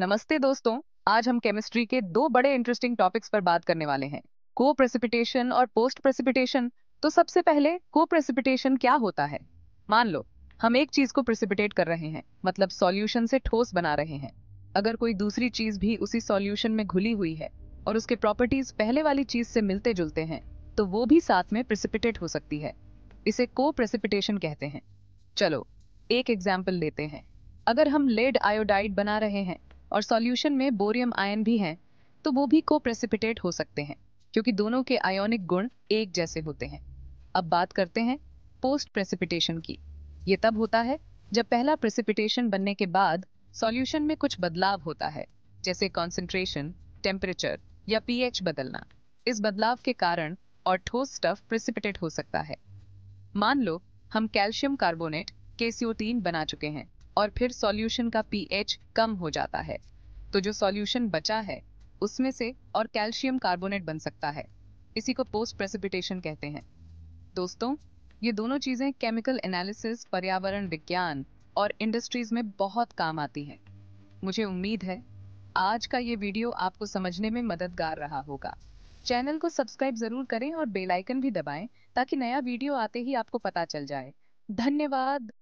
नमस्ते दोस्तों आज हम केमिस्ट्री के दो बड़े इंटरेस्टिंग टॉपिक्स पर बात करने वाले हैं को प्रेसिपिटेशन और पोस्ट प्रेसिपिटेशन तो सबसे पहले को प्रेसिपिटेशन क्या होता है मान लो हम एक चीज को प्रेसिपिटेट कर रहे हैं मतलब सॉल्यूशन से ठोस बना रहे हैं अगर कोई दूसरी चीज भी उसी सॉल्यूशन में घुली हुई है और उसके प्रॉपर्टीज पहले वाली चीज से मिलते जुलते हैं तो वो भी साथ में प्रेसिपिटेट हो सकती है इसे को प्रेसिपिटेशन कहते हैं चलो एक एग्जाम्पल लेते हैं अगर हम लेड आयोडाइड बना रहे हैं और सॉल्यूशन में बोरियम आयन भी हैं तो वो भी को प्रेसिपिटेट हो सकते हैं क्योंकि दोनों के आयोनिक गुण एक जैसे होते हैं अब बात करते हैं पोस्ट प्रेसिपिटेशन की ये तब होता है जब पहला प्रेसिपिटेशन बनने के बाद सॉल्यूशन में कुछ बदलाव होता है जैसे कॉन्सेंट्रेशन टेम्परेचर या पीएच बदलना इस बदलाव के कारण और ठोस स्टफ प्रेसिपिटेट हो सकता है मान लो हम कैल्शियम कार्बोनेट के बना चुके हैं और फिर सॉल्यूशन का पीएच कम हो जाता है तो जो सॉल्यूशन बचा है उसमें से और कैल्शियम कार्बोनेट बन सकता है इसी को पोस्ट प्रेसिपिटेशन कहते हैं दोस्तों ये दोनों चीज़ें केमिकल एनालिसिस पर्यावरण विज्ञान और इंडस्ट्रीज में बहुत काम आती हैं मुझे उम्मीद है आज का ये वीडियो आपको समझने में मददगार रहा होगा चैनल को सब्सक्राइब जरूर करें और बेल आइकन भी दबाएं ताकि नया वीडियो आते ही आपको पता चल जाए धन्यवाद